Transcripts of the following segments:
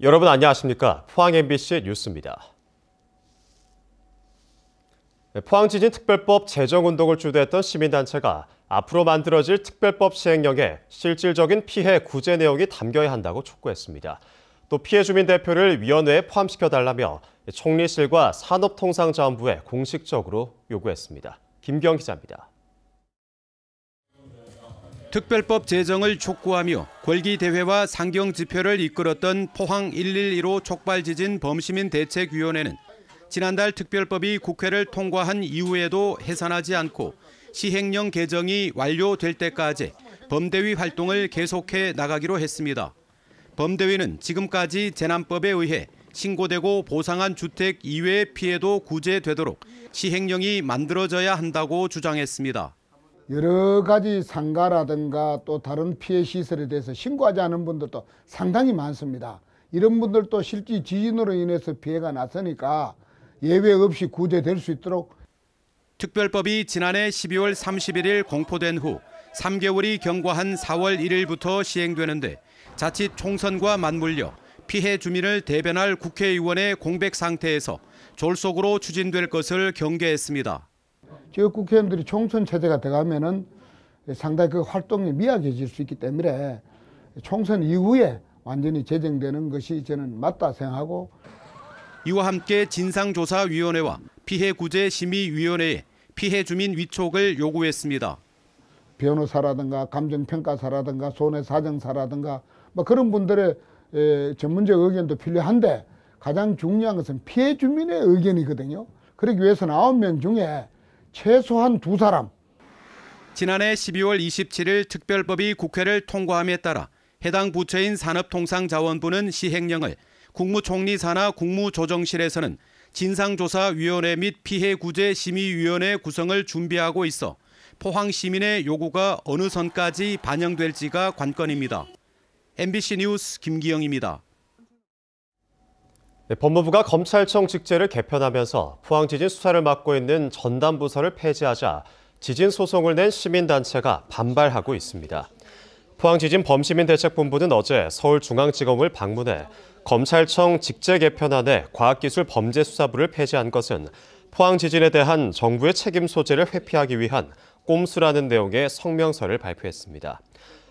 여러분 안녕하십니까? 포항 MBC 뉴스입니다. 네, 포항지진특별법 제정운동을 주도했던 시민단체가 앞으로 만들어질 특별법 시행령에 실질적인 피해 구제 내용이 담겨야 한다고 촉구했습니다. 또 피해 주민 대표를 위원회에 포함시켜 달라며 총리실과 산업통상자원부에 공식적으로 요구했습니다. 김경 기자입니다. 특별법 제정을 촉구하며 궐기대회와 상경집회를 이끌었던 포항 111호 촉발지진 범시민대책위원회는 지난달 특별법이 국회를 통과한 이후에도 해산하지 않고 시행령 개정이 완료될 때까지 범대위 활동을 계속해 나가기로 했습니다. 범대위는 지금까지 재난법에 의해 신고되고 보상한 주택 이외의 피해도 구제되도록 시행령이 만들어져야 한다고 주장했습니다. 여러 가지 상가라든가 또 다른 피해 시설에 대해서 신고하지 않은 분들도 상당히 많습니다. 이런 분들도 실제 지진으로 인해서 피해가 났으니까 예외 없이 구제될 수 있도록 특별법이 지난해 12월 31일 공포된 후 3개월이 경과한 4월 1일부터 시행되는데 자칫 총선과 맞물려 피해 주민을 대변할 국회의원의 공백 상태에서 졸속으로 추진될 것을 경계했습니다. 지역 국회의원들이 총선 체제가 돼가면은 상당히 그 활동이 미약해질 수 있기 때문에 총선 이후에 완전히 재정되는 것이 저는 맞다 생각하고 이와 함께 진상조사위원회와 피해구제심의위원회에 피해 주민 위촉을 요구했습니다. 변호사라든가 감정평가사라든가 손해사정사라든가 뭐 그런 분들의 전문적 의견도 필요한데 가장 중요한 것은 피해 주민의 의견이거든요. 그러기 위해서 9명 중에 최소한 두 사람. 지난해 12월 27일 특별법이 국회를 통과함에 따라 해당 부처인 산업통상자원부는 시행령을 국무총리 산하 국무조정실에서는 진상조사위원회 및 피해구제 심의위원회 구성을 준비하고 있어 포항 시민의 요구가 어느 선까지 반영될지가 관건입니다. MBC 뉴스 김기영입니다. 네, 법무부가 검찰청 직제를 개편하면서 포항지진 수사를 맡고 있는 전담부서를 폐지하자 지진 소송을 낸 시민단체가 반발하고 있습니다. 포항지진 범시민대책본부는 어제 서울중앙지검을 방문해 검찰청 직제 개편안에 과학기술 범죄수사부를 폐지한 것은 포항지진에 대한 정부의 책임 소재를 회피하기 위한 꼼수라는 내용의 성명서를 발표했습니다.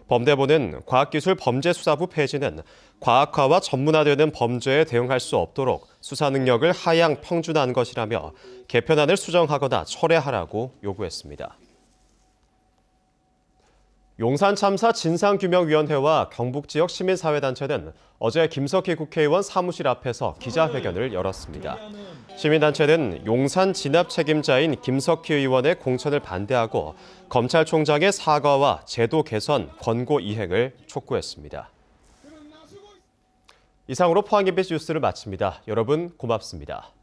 범대본은 과학기술범죄수사부 폐지는 과학화와 전문화되는 범죄에 대응할 수 없도록 수사 능력을 하향 평준한 화 것이라며 개편안을 수정하거나 철회하라고 요구했습니다. 용산참사 진상규명위원회와 경북지역시민사회단체등 어제 김석희 국회의원 사무실 앞에서 기자회견을 열었습니다. 시민단체는 용산 진압 책임자인 김석희 의원의 공천을 반대하고 검찰총장의 사과와 제도 개선, 권고 이행을 촉구했습니다. 이상으로 포항예배 뉴스를 마칩니다. 여러분 고맙습니다.